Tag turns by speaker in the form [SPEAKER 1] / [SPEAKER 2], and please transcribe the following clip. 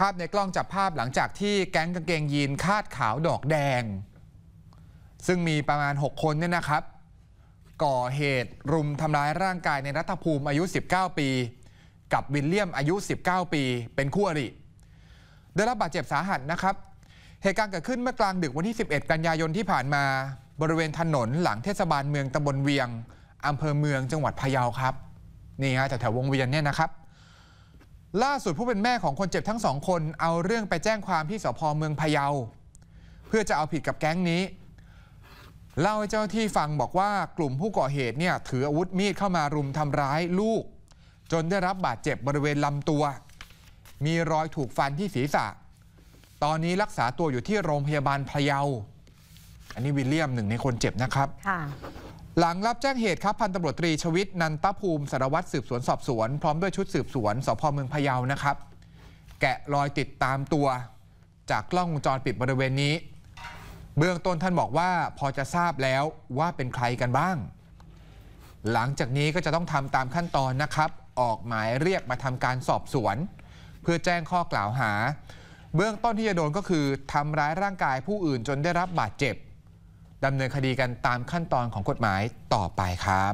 [SPEAKER 1] ภาพในกล้องจับภาพหลังจากที่แก๊งกางเกงยีนคาดขาวดอกแดง ซึ่งมีประมาณ 6 คนเนี่ยนะครับ ก่อเหตุรุมทำร้ายร่างกายในรัฐภูมิอายุ 19 ปี กับวิลเลียมอายุ 19 ปี เป็นคู่อริ ได้รับบาดเจ็บสาหัสนะครับ เหตุการณ์เกิดขึ้นเมื่อกลางดึกวันที่ 11 กันยายนที่ผ่านมาบริเวณถนนหลังเทศบาลเมืองตำบลเวียงอำเภอเมืองจังหวัดพะเยาครับนี่ฮะแถวแถววงเวียนเนี่ยนะครับล่าสุดผู้เป็นแม่ของคนเจ็บทั้งสองคนเอาเรื่องไปแจ้งความที่สพเมืองพะเยา เพื่อจะเอาผิดกับแก๊งนี้ เล่าให้เจ้าที่ฟังบอกว่ากลุ่มผู้ก่อเหตุเนี่ย ถืออาวุธมีดเข้ามารุมทำร้ายลูก จนได้รับบาดเจ็บบริเวณลำตัว มีรอยถูกฟันที่ศีรษะ ตอนนี้รักษาตัวอยู่ที่โรงพยาบาลพะเยาอันนี้วิลเลียมหนึ่งในคนเจ็บนะครับหลังรับแจ้งเหตุครับพันตำรวจตรีชวิตนันตภูมิสารวัตรสืบสวน สอบสวนพร้อมด้วยชุดสืบสวนสพเมืองพะเยานะครับแกะรอยติดตามตัว จากกล้องวงจรปิดบริเวณนี้ เบื้องต้นท่านบอกว่าพอจะทราบแล้วว่าเป็นใครกันบ้าง หลังจากนี้ก็จะต้องทำตามขั้นตอนนะครับ ออกหมายเรียกมาทำการสอบสวน เพื่อแจ้งข้อกล่าวหา เบื้องต้นที่จะโดนก็คือทำร้ายร่างกายผู้อื่นจนได้รับบาดเจ็บดำเนินคดีกันตามขั้นตอนของกฎหมายต่อไปครับ